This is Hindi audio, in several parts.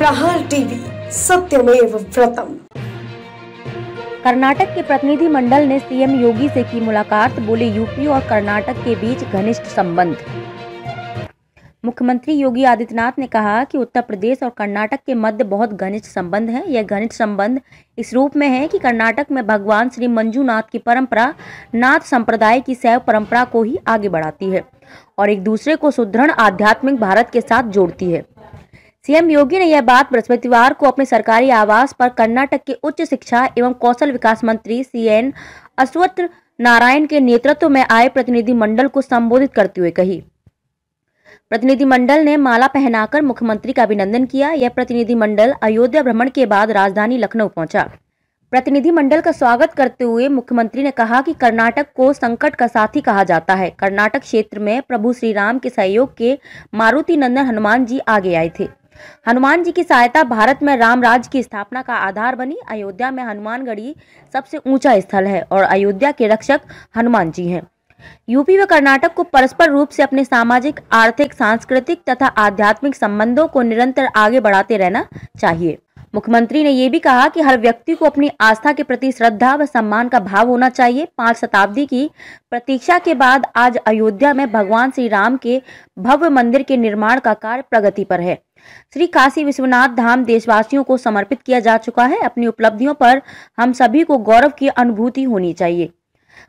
प्रहार टीवी सत्यमेव व्रतम कर्नाटक के प्रतिनिधि मंडल ने सीएम योगी से की मुलाकात बोले यूपी और कर्नाटक के बीच घनिष्ठ संबंध मुख्यमंत्री योगी आदित्यनाथ ने कहा कि उत्तर प्रदेश और कर्नाटक के मध्य बहुत घनिष्ठ संबंध है यह घनिष्ठ संबंध इस रूप में है कि कर्नाटक में भगवान श्री मंजूनाथ की परंपरा नाथ संप्रदाय की सैव परंपरा को ही आगे बढ़ाती है और एक दूसरे को सुदृढ़ आध्यात्मिक भारत के साथ जोड़ती है सीएम योगी ने यह बात बृहस्पतिवार को अपने सरकारी आवास पर कर्नाटक के उच्च शिक्षा एवं कौशल विकास मंत्री सी एन नारायण के नेतृत्व में आए प्रतिनिधिमंडल को संबोधित करते हुए कही प्रतिनिधिमंडल ने माला पहनाकर मुख्यमंत्री का अभिनंदन किया यह प्रतिनिधिमंडल अयोध्या भ्रमण के बाद राजधानी लखनऊ पहुंचा प्रतिनिधिमंडल का स्वागत करते हुए मुख्यमंत्री ने कहा कि कर्नाटक को संकट का साथी कहा जाता है कर्नाटक क्षेत्र में प्रभु श्री राम के सहयोग के मारुति नंदन हनुमान जी आगे आए थे हनुमान जी की सहायता भारत में राम राज्य की स्थापना का आधार बनी अयोध्या में हनुमानगढ़ी सबसे ऊंचा स्थल है और अयोध्या के रक्षक हनुमान जी हैं यूपी व कर्नाटक को परस्पर रूप से अपने सामाजिक आर्थिक सांस्कृतिक तथा आध्यात्मिक संबंधों को निरंतर आगे बढ़ाते रहना चाहिए मुख्यमंत्री ने यह भी कहा कि हर व्यक्ति को अपनी आस्था के प्रति श्रद्धा व सम्मान का भाव होना चाहिए पांच शताब्दी की प्रतीक्षा के बाद आज अयोध्या में भगवान श्री राम के भव्य मंदिर के निर्माण का कार्य प्रगति पर है श्री काशी विश्वनाथ धाम देशवासियों को समर्पित किया जा चुका है अपनी उपलब्धियों पर हम सभी को गौरव की अनुभूति होनी चाहिए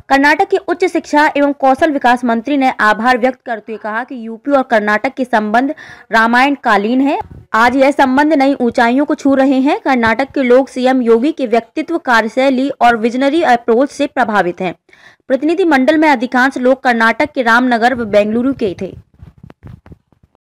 कर्नाटक के उच्च शिक्षा एवं कौशल विकास मंत्री ने आभार व्यक्त करते हुए कहा कि यूपी और कर्नाटक के संबंध रामायण कालीन है आज यह संबंध नई ऊंचाइयों को छू रहे हैं कर्नाटक के लोग सीएम योगी के व्यक्तित्व कार्यशैली और विजनरी अप्रोच से प्रभावित हैं प्रतिनिधि मंडल में अधिकांश लोग कर्नाटक के रामनगर व बेंगलुरु के थे